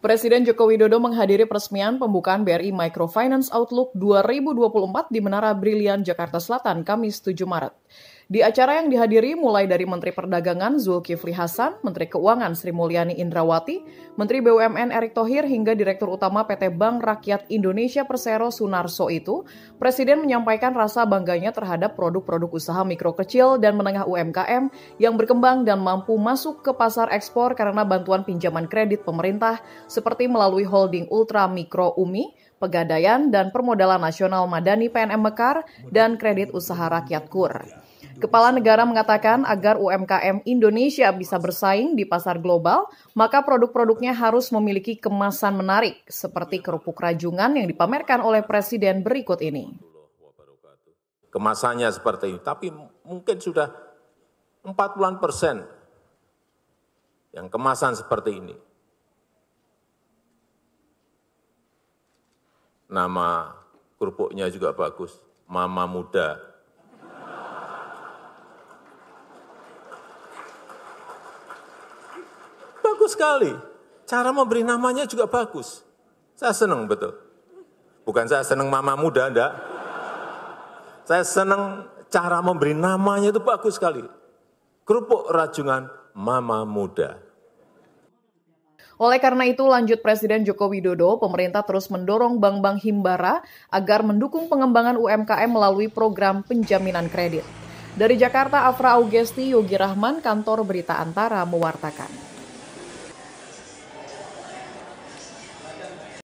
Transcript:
Presiden Joko Widodo menghadiri peresmian pembukaan BRI Microfinance Outlook 2024 di Menara Brilian, Jakarta Selatan, Kamis 7 Maret. Di acara yang dihadiri mulai dari Menteri Perdagangan Zulkifli Hasan, Menteri Keuangan Sri Mulyani Indrawati, Menteri BUMN Erick Thohir hingga Direktur Utama PT Bank Rakyat Indonesia Persero Sunarso itu, Presiden menyampaikan rasa bangganya terhadap produk-produk usaha mikro kecil dan menengah UMKM yang berkembang dan mampu masuk ke pasar ekspor karena bantuan pinjaman kredit pemerintah seperti melalui holding ultra mikro UMI, Pegadaian dan Permodalan Nasional Madani PNM Mekar dan Kredit Usaha Rakyat KUR. Kepala negara mengatakan agar UMKM Indonesia bisa bersaing di pasar global, maka produk-produknya harus memiliki kemasan menarik, seperti kerupuk rajungan yang dipamerkan oleh Presiden berikut ini. Kemasannya seperti ini, tapi mungkin sudah 40-an persen yang kemasan seperti ini. Nama kerupuknya juga bagus, Mama Muda sekali. Cara memberi namanya juga bagus. Saya senang betul. Bukan saya senang mama muda, enggak. Saya senang cara memberi namanya itu bagus sekali. Kerupuk rajungan mama muda. Oleh karena itu, lanjut Presiden Joko Widodo, pemerintah terus mendorong bank-bank Himbara agar mendukung pengembangan UMKM melalui program penjaminan kredit. Dari Jakarta, Afra Augesti, Yogi Rahman, Kantor Berita Antara, mewartakan.